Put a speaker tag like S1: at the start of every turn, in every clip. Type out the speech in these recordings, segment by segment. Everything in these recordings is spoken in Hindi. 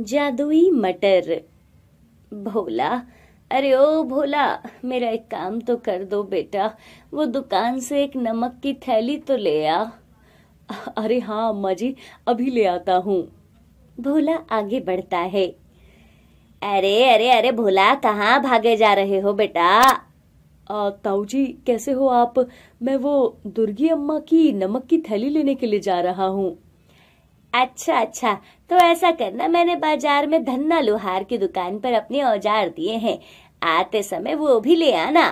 S1: जादुई मटर भोला अरे ओ भोला मेरा एक काम तो कर दो बेटा वो दुकान से एक नमक की थैली तो ले आ अरे हाँ अम्मा जी अभी ले आता हूँ भोला आगे बढ़ता है अरे अरे अरे भोला कहाँ भागे जा रहे हो बेटा ताऊ जी कैसे हो आप मैं वो दुर्गी अम्मा की नमक की थैली लेने के लिए जा रहा हूँ अच्छा अच्छा तो ऐसा करना मैंने बाजार में धन्ना लोहार की दुकान पर अपने औजार दिए हैं आते समय वो भी ले आना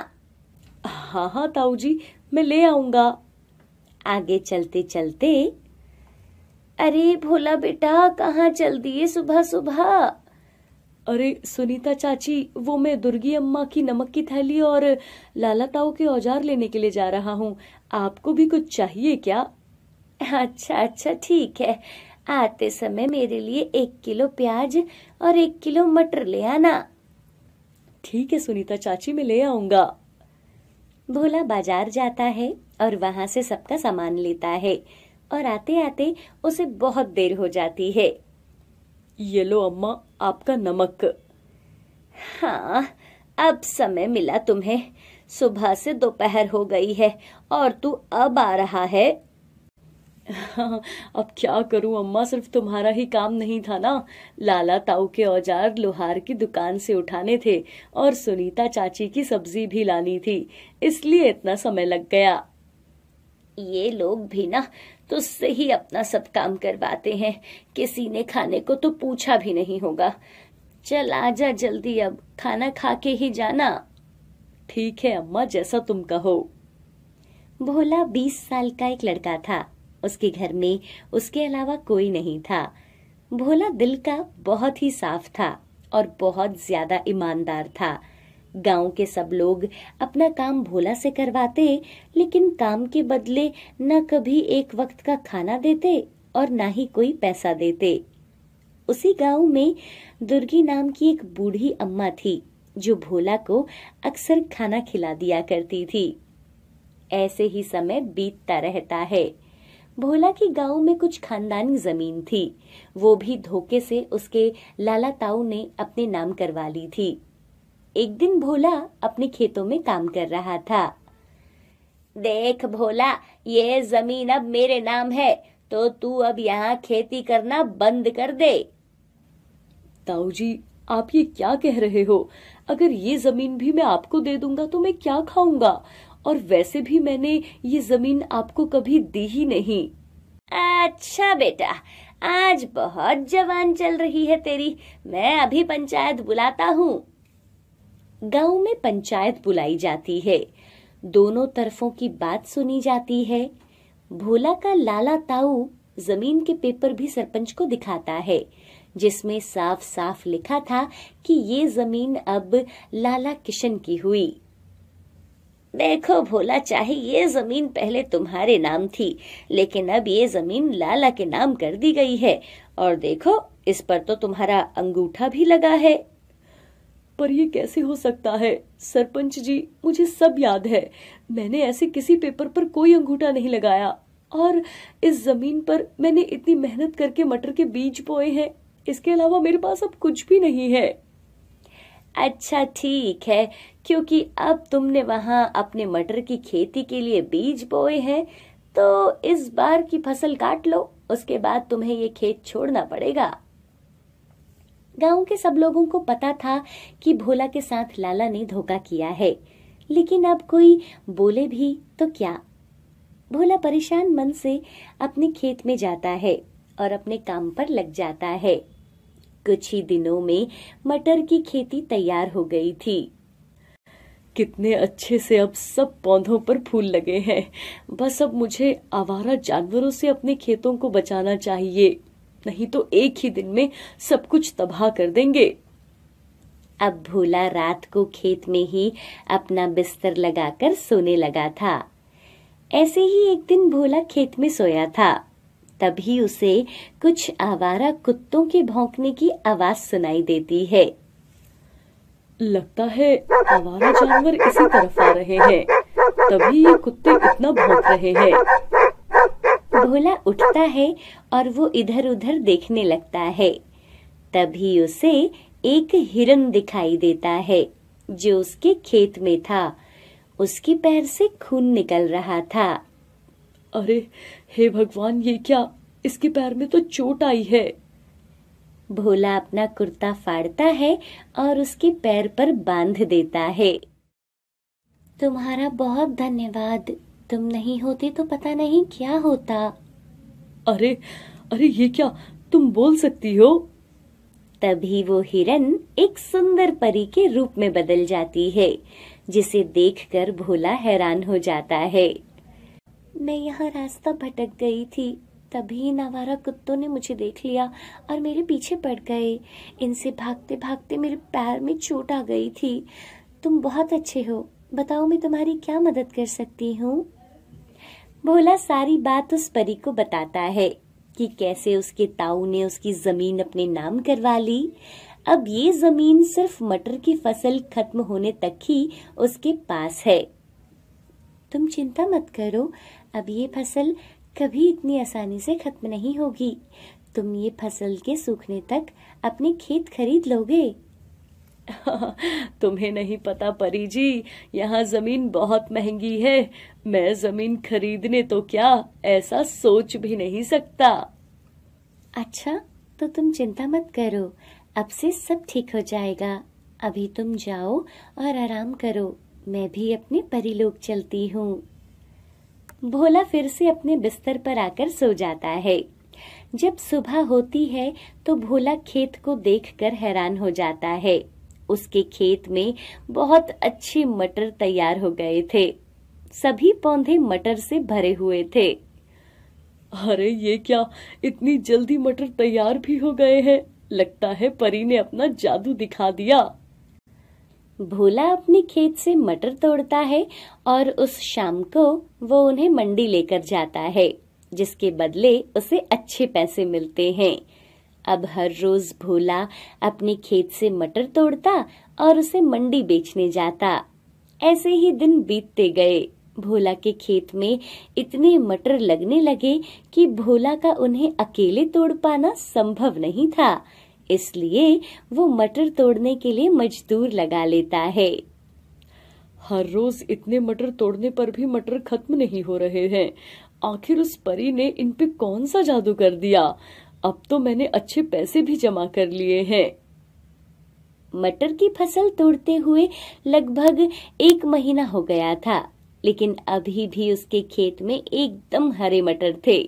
S1: हाँ हाँ ताऊ जी मैं ले आऊंगा आगे चलते चलते अरे भोला बेटा कहाँ चल दिए सुबह सुबह अरे सुनीता चाची वो मैं दुर्गी अम्मा की नमक की थैली और लाला ताऊ के औजार लेने के लिए जा रहा हूँ आपको भी कुछ चाहिए क्या अच्छा अच्छा ठीक है आते समय मेरे लिए एक किलो प्याज और एक किलो मटर ले आना ठीक है सुनीता चाची मैं ले आऊंगा भोला बाजार जाता है और वहां से सबका सामान लेता है और आते आते उसे बहुत देर हो जाती है ये लो अम्मा आपका नमक हाँ अब समय मिला तुम्हें सुबह से दोपहर हो गई है और तू अब आ रहा है अब क्या करूं अम्मा सिर्फ तुम्हारा ही काम नहीं था ना लाला ताऊ के औजार लोहार की दुकान से उठाने थे और सुनीता चाची की सब्जी भी लानी थी इसलिए इतना समय लग गया ये लोग भी ना तुझसे ही अपना सब काम करवाते हैं किसी ने खाने को तो पूछा भी नहीं होगा चल आजा जल्दी अब खाना खा के ही जाना ठीक है अम्मा जैसा तुम कहो भोला बीस साल का एक लड़का था उसके घर में उसके अलावा कोई नहीं था भोला दिल का बहुत ही साफ था और बहुत ज्यादा ईमानदार था गांव के सब लोग अपना काम भोला से करवाते लेकिन काम के बदले न कभी एक वक्त का खाना देते और ना ही कोई पैसा देते उसी गांव में दुर्गी नाम की एक बूढ़ी अम्मा थी जो भोला को अक्सर खाना खिला दिया करती थी ऐसे ही समय बीतता रहता है भोला के गांव में कुछ खानदानी जमीन थी वो भी धोखे से उसके लाला ताऊ ने अपने नाम करवा ली थी एक दिन भोला अपने खेतों में काम कर रहा था देख भोला ये जमीन अब मेरे नाम है तो तू अब यहाँ खेती करना बंद कर दे ताऊ जी आप ये क्या कह रहे हो अगर ये जमीन भी मैं आपको दे दूंगा तो मैं क्या खाऊंगा और वैसे भी मैंने ये जमीन आपको कभी दी ही नहीं अच्छा बेटा आज बहुत जवान चल रही है तेरी मैं अभी पंचायत बुलाता हूँ गांव में पंचायत बुलाई जाती है दोनों तरफों की बात सुनी जाती है भोला का लाला ताऊ जमीन के पेपर भी सरपंच को दिखाता है जिसमें साफ साफ लिखा था कि ये जमीन अब लाला किशन की हुई देखो भोला चाहे ये जमीन पहले तुम्हारे नाम थी लेकिन अब ये जमीन लाला के नाम कर दी गई है और देखो इस पर तो तुम्हारा अंगूठा भी लगा है पर ये कैसे हो सकता है सरपंच जी मुझे सब याद है मैंने ऐसे किसी पेपर पर कोई अंगूठा नहीं लगाया और इस जमीन पर मैंने इतनी मेहनत करके मटर के बीज बोए हैं इसके अलावा मेरे पास अब कुछ भी नहीं है अच्छा ठीक है क्योंकि अब तुमने वहाँ अपने मटर की खेती के लिए बीज बोए हैं तो इस बार की फसल काट लो उसके बाद तुम्हें ये खेत छोड़ना पड़ेगा गांव के सब लोगों को पता था कि भोला के साथ लाला ने धोखा किया है लेकिन अब कोई बोले भी तो क्या भोला परेशान मन से अपने खेत में जाता है और अपने काम पर लग जाता है कुछ ही दिनों में मटर की खेती तैयार हो गई थी कितने अच्छे से अब सब पौधों पर फूल लगे हैं बस अब मुझे आवारा जानवरों से अपने खेतों को बचाना चाहिए नहीं तो एक ही दिन में सब कुछ तबाह कर देंगे अब भोला रात को खेत में ही अपना बिस्तर लगाकर सोने लगा था ऐसे ही एक दिन भोला खेत में सोया था तभी उसे कुछ आवारा कुत्तों के भौंकने की आवाज सुनाई देती है लगता है आवारा जानवर इसी तरफ आ रहे हैं तभी ये कुत्ते इतना भौंक रहे हैं भोला उठता है और वो इधर उधर देखने लगता है तभी उसे एक हिरन दिखाई देता है जो उसके खेत में था उसके पैर से खून निकल रहा था अरे हे भगवान ये क्या इसके पैर में तो चोट आई है भोला अपना कुर्ता फाड़ता है और उसके पैर पर बांध देता है तुम्हारा बहुत धन्यवाद तुम नहीं होते तो पता नहीं क्या होता अरे अरे ये क्या तुम बोल सकती हो तभी वो हिरन एक सुंदर परी के रूप में बदल जाती है जिसे देखकर भोला हैरान हो जाता है मैं यहाँ रास्ता भटक गई थी तभी नवारा कुत्तों ने मुझे देख लिया और मेरे पीछे पड़ गए इनसे भागते भागते मेरे पैर में चोट आ गई थी तुम बहुत अच्छे हो बताओ मैं तुम्हारी क्या मदद कर सकती हूँ भोला सारी बात उस परी को बताता है कि कैसे उसके ताऊ ने उसकी ज़मीन अपने नाम करवा ली अब ये ज़मीन सिर्फ मटर की फसल खत्म होने तक ही उसके पास है तुम चिंता मत करो अब ये फसल कभी इतनी आसानी से खत्म नहीं होगी तुम ये फसल के सूखने तक अपने खेत खरीद लोगे तुम्हें नहीं पता परी जी यहाँ जमीन बहुत महंगी है मैं जमीन खरीदने तो क्या ऐसा सोच भी नहीं सकता अच्छा तो तुम चिंता मत करो अब से सब ठीक हो जाएगा अभी तुम जाओ और आराम करो मैं भी अपने परी लोग चलती हूँ भोला फिर से अपने बिस्तर पर आकर सो जाता है जब सुबह होती है तो भोला खेत को देखकर हैरान हो जाता है उसके खेत में बहुत अच्छे मटर तैयार हो गए थे सभी पौधे मटर से भरे हुए थे अरे ये क्या इतनी जल्दी मटर तैयार भी हो गए हैं लगता है परी ने अपना जादू दिखा दिया भोला अपने खेत से मटर तोड़ता है और उस शाम को वो उन्हें मंडी लेकर जाता है जिसके बदले उसे अच्छे पैसे मिलते हैं अब हर रोज भोला अपने खेत से मटर तोड़ता और उसे मंडी बेचने जाता ऐसे ही दिन बीतते गए भोला के खेत में इतने मटर लगने लगे कि भोला का उन्हें अकेले तोड़ पाना संभव नहीं था इसलिए वो मटर तोड़ने के लिए मजदूर लगा लेता है हर रोज इतने मटर तोड़ने पर भी मटर खत्म नहीं हो रहे हैं आखिर उस परी ने इन पे कौन सा जादू कर दिया अब तो मैंने अच्छे पैसे भी जमा कर लिए हैं मटर की फसल तोड़ते हुए लगभग एक महीना हो गया था लेकिन अभी भी उसके खेत में एकदम हरे मटर थे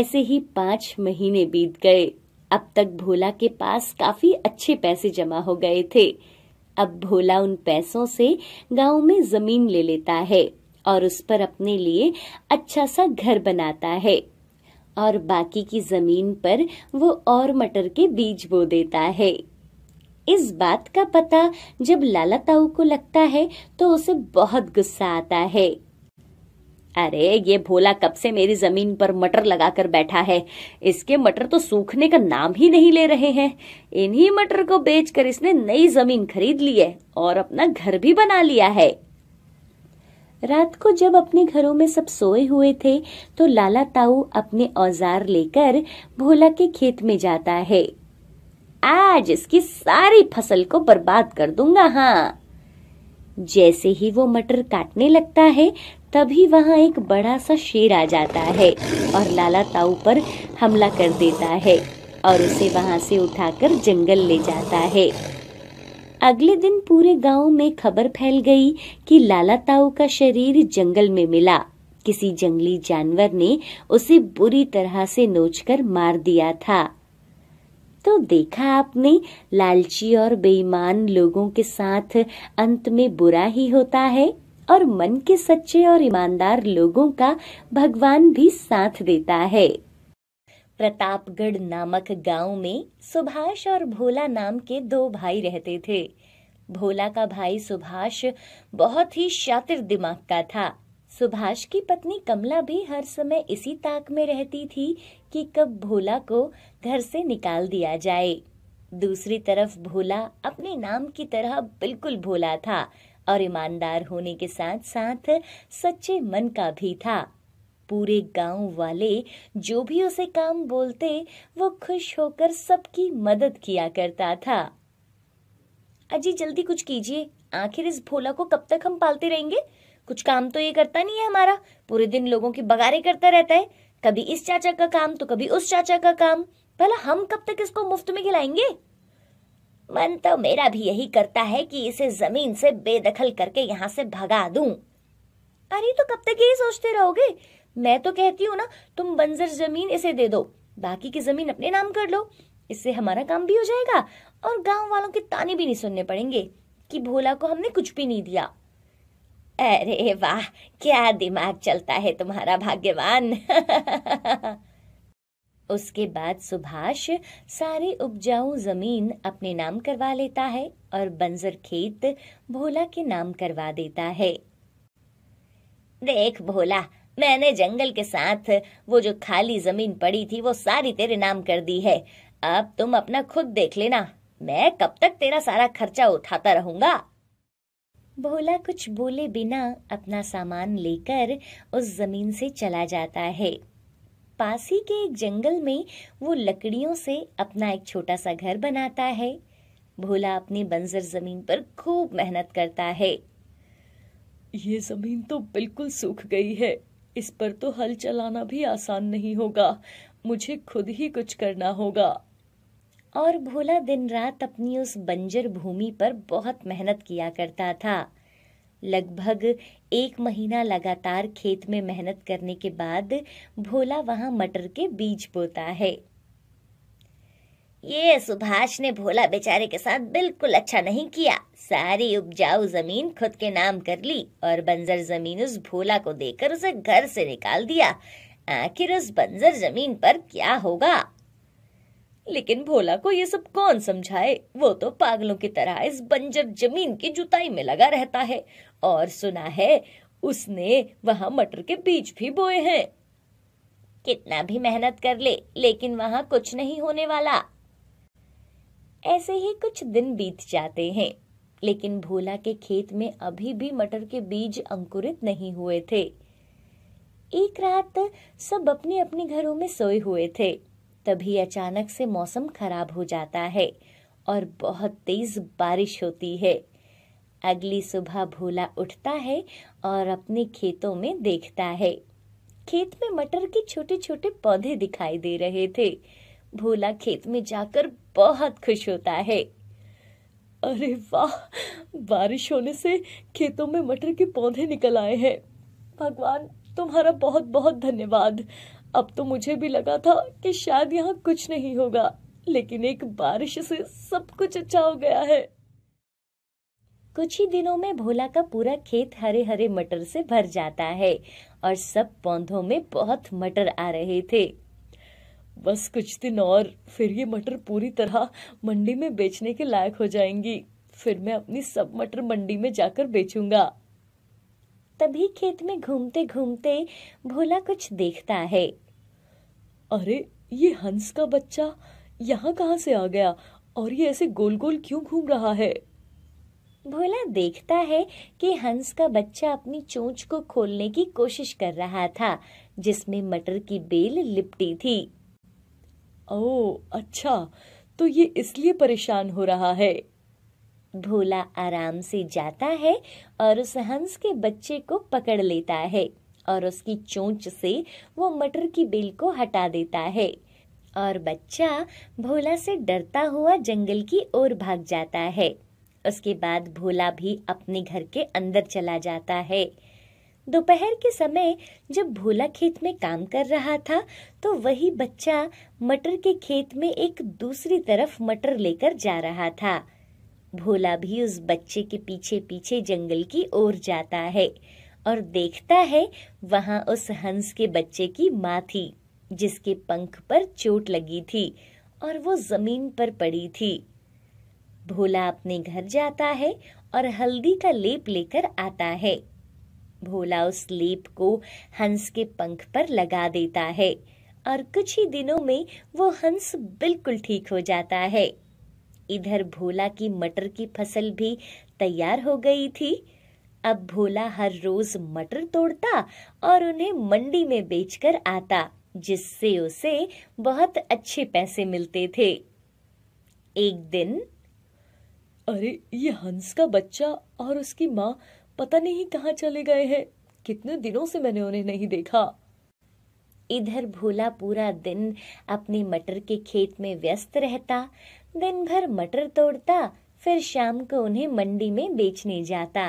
S1: ऐसे ही पांच महीने बीत गए अब तक भोला के पास काफी अच्छे पैसे जमा हो गए थे अब भोला उन पैसों से गांव में जमीन ले लेता है और उस पर अपने लिए अच्छा सा घर बनाता है और बाकी की जमीन पर वो और मटर के बीज बो देता है इस बात का पता जब लाला ताऊ को लगता है तो उसे बहुत गुस्सा आता है अरे ये भोला कब से मेरी जमीन पर मटर लगाकर बैठा है इसके मटर तो सूखने का नाम ही नहीं ले रहे हैं इन्हीं मटर को बेचकर इसने नई जमीन खरीद ली है और अपना घर भी बना लिया है रात को जब अपने घरों में सब सोए हुए थे तो लाला ताऊ अपने औजार लेकर भोला के खेत में जाता है आज इसकी सारी फसल को बर्बाद कर दूंगा हाँ जैसे ही वो मटर काटने लगता है तभी वहाँ एक बड़ा सा शेर आ जाता है और लाला ताऊ पर हमला कर देता है और उसे वहाँ से उठाकर जंगल ले जाता है अगले दिन पूरे गांव में खबर फैल गई कि लाला ताऊ का शरीर जंगल में मिला किसी जंगली जानवर ने उसे बुरी तरह से नोचकर मार दिया था तो देखा आपने लालची और बेईमान लोगों के साथ अंत में बुरा ही होता है और मन के सच्चे और ईमानदार लोगों का भगवान भी साथ देता है प्रतापगढ़ नामक गांव में सुभाष और भोला नाम के दो भाई रहते थे भोला का भाई सुभाष बहुत ही शातिर दिमाग का था सुभाष की पत्नी कमला भी हर समय इसी ताक में रहती थी कि कब भोला को घर से निकाल दिया जाए दूसरी तरफ भोला अपने नाम की तरह बिल्कुल भोला था और ईमानदार होने के साथ साथ सच्चे मन का भी था पूरे गांव वाले जो भी उसे काम बोलते वो खुश होकर सबकी मदद किया करता था अजी जल्दी कुछ कीजिए आखिर इस भोला को कब तक हम पालते रहेंगे कुछ काम तो ये करता नहीं है हमारा पूरे दिन लोगों की बगारे करता रहता है कभी इस चाचा का काम तो कभी उस चाचा का काम भला हम कब तक इसको मुफ्त में खिलाएंगे मन तो मेरा भी यही करता है कि इसे जमीन से बेदखल करके यहाँ से भगा दूं। अरे तो कब तक यही सोचते रहोगे मैं तो कहती हूँ ना तुम बंजर जमीन इसे दे दो बाकी की जमीन अपने नाम कर लो इससे हमारा काम भी हो जाएगा और गांव वालों के ताने भी नहीं सुनने पड़ेंगे कि भोला को हमने कुछ भी नहीं दिया अरे वाह क्या दिमाग चलता है तुम्हारा भाग्यवान उसके बाद सुभाष सारी उपजाऊ जमीन अपने नाम करवा लेता है और बंजर खेत भोला के नाम करवा देता है देख भोला मैंने जंगल के साथ वो जो खाली जमीन पड़ी थी वो सारी तेरे नाम कर दी है अब तुम अपना खुद देख लेना मैं कब तक तेरा सारा खर्चा उठाता रहूंगा भोला कुछ बोले बिना अपना सामान लेकर उस जमीन से चला जाता है पासी के एक जंगल में वो लकड़ियों से अपना एक छोटा सा घर बनाता है भोला अपनी बंजर जमीन पर खूब मेहनत करता है ये जमीन तो बिल्कुल सूख गई है इस पर तो हल चलाना भी आसान नहीं होगा मुझे खुद ही कुछ करना होगा और भोला दिन रात अपनी उस बंजर भूमि पर बहुत मेहनत किया करता था लगभग एक महीना लगातार खेत में मेहनत करने के बाद भोला वहां मटर के बीज बोता है ये सुभाष ने भोला बेचारे के साथ बिल्कुल अच्छा नहीं किया सारी उपजाऊ जमीन खुद के नाम कर ली और बंजर जमीन उस भोला को देकर उसे घर से निकाल दिया आखिर उस बंजर जमीन पर क्या होगा लेकिन भोला को ये सब कौन समझाए वो तो पागलों की तरह इस बंजर जमीन की जुताई में लगा रहता है और सुना है उसने वहाँ मटर के बीज भी बोए हैं कितना भी मेहनत कर ले, लेकिन वहाँ कुछ नहीं होने वाला ऐसे ही कुछ दिन बीत जाते हैं लेकिन भोला के खेत में अभी भी मटर के बीज अंकुरित नहीं हुए थे एक रात सब अपने अपने घरों में सोए हुए थे तभी अचानक से मौसम खराब हो जाता है और बहुत तेज बारिश होती है अगली सुबह भोला उठता है और अपने खेतों में देखता है खेत में मटर के छोटे छोटे पौधे दिखाई दे रहे थे भोला खेत में जाकर बहुत खुश होता है अरे वाह बारिश होने से खेतों में मटर के पौधे निकल आए हैं भगवान तुम्हारा बहुत बहुत धन्यवाद अब तो मुझे भी लगा था कि शायद यहाँ कुछ नहीं होगा लेकिन एक बारिश से सब कुछ अच्छा हो गया है कुछ ही दिनों में भोला का पूरा खेत हरे हरे मटर से भर जाता है और सब पौधों में बहुत मटर आ रहे थे बस कुछ दिन और फिर ये मटर पूरी तरह मंडी में बेचने के लायक हो जाएंगी फिर मैं अपनी सब मटर मंडी में जाकर बेचूंगा तभी खेत में घूमते घूमते भोला कुछ देखता है अरे ये हंस का बच्चा यहाँ कहाँ से आ गया और ये ऐसे गोल गोल क्यों घूम रहा है भोला देखता है कि हंस का बच्चा अपनी चोंच को खोलने की कोशिश कर रहा था जिसमें मटर की बेल लिपटी थी ओ अच्छा तो ये इसलिए परेशान हो रहा है भोला आराम से जाता है और उस हंस के बच्चे को पकड़ लेता है और उसकी चोंच से वो मटर की बेल को हटा देता है और बच्चा भोला से डरता हुआ जंगल की ओर भाग जाता है उसके बाद भोला भी अपने घर के अंदर चला जाता है दोपहर के समय जब भोला खेत में काम कर रहा था तो वही बच्चा मटर के खेत में एक दूसरी तरफ मटर लेकर जा रहा था भोला भी उस बच्चे के पीछे पीछे जंगल की ओर जाता है और देखता है वहां उस हंस के बच्चे की माँ थी जिसके पंख पर चोट लगी थी और वो जमीन पर पड़ी थी भोला अपने घर जाता है और हल्दी का लेप लेकर आता है भोला उस लेप को हंस के पंख पर लगा देता है और कुछ ही दिनों में वो हंस बिल्कुल ठीक हो जाता है इधर भोला की मटर की फसल भी तैयार हो गई थी अब भोला हर रोज मटर तोड़ता और उन्हें मंडी में बेचकर आता जिससे उसे बहुत अच्छे पैसे मिलते थे एक दिन अरे ये हंस का बच्चा और उसकी माँ पता नहीं कहाँ चले गए हैं कितने दिनों से मैंने उन्हें नहीं देखा इधर भोला पूरा दिन अपने मटर के खेत में व्यस्त रहता दिन भर मटर तोड़ता फिर शाम को उन्हें मंडी में बेचने जाता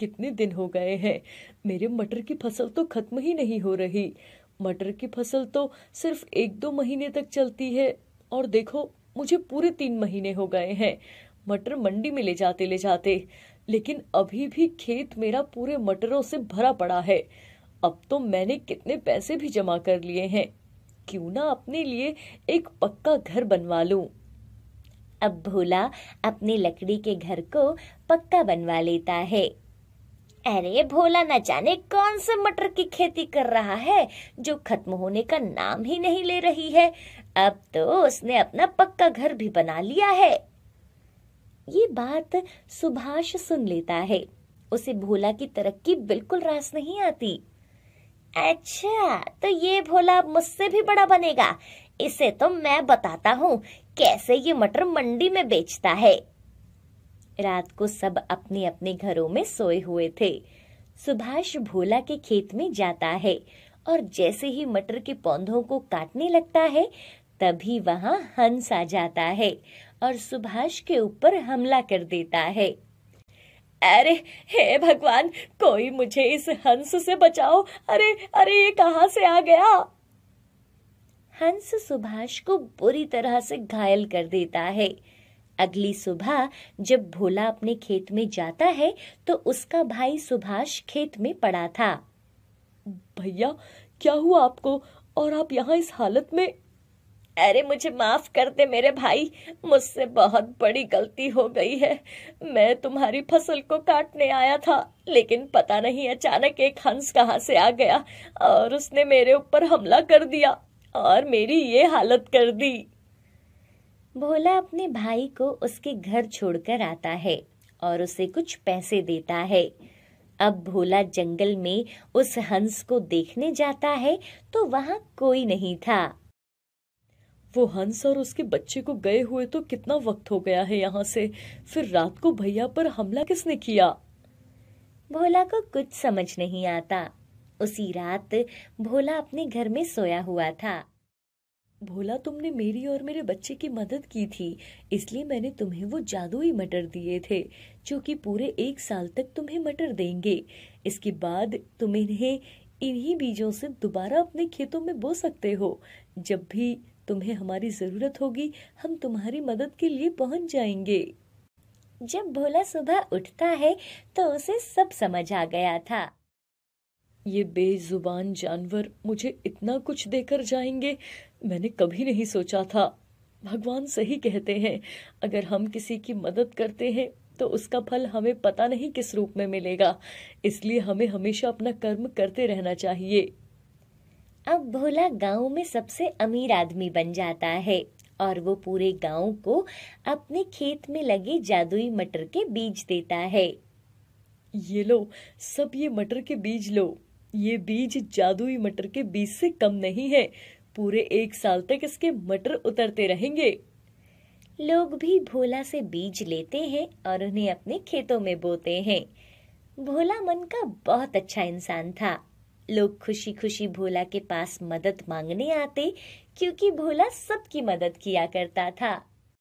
S1: कितने दिन हो गए हैं मेरे मटर की फसल तो खत्म ही नहीं हो रही मटर की फसल तो सिर्फ एक दो महीने तक चलती है और देखो मुझे पूरे तीन महीने हो गए हैं मटर मंडी में ले जाते ले जाते लेकिन अभी भी खेत मेरा पूरे मटरों से भरा पड़ा है अब तो मैंने कितने पैसे भी जमा कर लिए हैं क्यों ना अपने लिए एक पक्का घर बनवा लूं अब भोला अपने लकड़ी के घर को पक्का बनवा लेता है अरे भोला न जाने कौन से मटर की खेती कर रहा है जो खत्म होने का नाम ही नहीं ले रही है अब तो उसने अपना पक्का घर भी बना लिया है ये बात सुभाष सुन लेता है उसे भोला की तरक्की बिल्कुल रास नहीं आती अच्छा तो ये भोला मुझसे भी बड़ा बनेगा इसे तो मैं बताता हूँ कैसे ये मटर मंडी में बेचता है रात को सब अपने अपने घरों में सोए हुए थे सुभाष भोला के खेत में जाता है और जैसे ही मटर के पौधों को काटने लगता है तभी वहाँ हंस आ जाता है और सुभाष के ऊपर हमला कर देता है अरे हे भगवान कोई मुझे इस हंस से बचाओ अरे अरे ये कहा से आ गया हंस सुभाष को बुरी तरह से घायल कर देता है अगली सुबह जब भोला अपने खेत में जाता है तो उसका भाई सुभाष खेत में पड़ा था भैया क्या हुआ आपको और आप यहाँ इस हालत में अरे मुझे माफ कर दे मेरे भाई मुझसे बहुत बड़ी गलती हो गई है मैं तुम्हारी फसल को काटने आया था लेकिन पता नहीं अचानक एक हंस कहाँ से आ गया और उसने मेरे ऊपर हमला कर दिया और मेरी ये हालत कर दी भोला अपने भाई को उसके घर छोड़कर आता है और उसे कुछ पैसे देता है अब भोला जंगल में उस हंस को देखने जाता है तो वहाँ कोई नहीं था वो हंस और उसके बच्चे को गए हुए तो कितना वक्त हो गया है यहाँ से फिर रात को भैया पर हमला किसने किया भोला को कुछ समझ नहीं आता उसी रात भोला अपने घर में सोया हुआ था भोला तुमने मेरी और मेरे बच्चे की मदद की थी इसलिए मैंने तुम्हें वो जादुई मटर दिए थे जो कि पूरे एक साल तक तुम्हें मटर देंगे इसके बाद तुम इन्हें इन्हीं बीजों से दोबारा अपने खेतों में बो सकते हो जब भी तुम्हें हमारी ज़रूरत होगी हम तुम्हारी मदद के लिए पहुंच जाएंगे जब भोला सुबह उठता है तो उसे सब समझ आ गया था ये बेजुबान जानवर मुझे इतना कुछ देकर जाएंगे मैंने कभी नहीं सोचा था भगवान सही कहते हैं अगर हम किसी की मदद करते हैं तो उसका फल हमें पता नहीं किस रूप में मिलेगा इसलिए हमें हमेशा अपना कर्म करते रहना चाहिए अब भोला गांव में सबसे अमीर आदमी बन जाता है और वो पूरे गांव को अपने खेत में लगे जादुई मटर के बीज देता है ये लो सब ये मटर के बीज लो ये बीज जादुई मटर के बीज से कम नहीं है पूरे एक साल तक इसके मटर उतरते रहेंगे लोग भी भोला से बीज लेते हैं और उन्हें अपने खेतों में बोते हैं भोला मन का बहुत अच्छा इंसान था लोग खुशी खुशी भोला के पास मदद मांगने आते क्योंकि भोला सबकी मदद किया करता था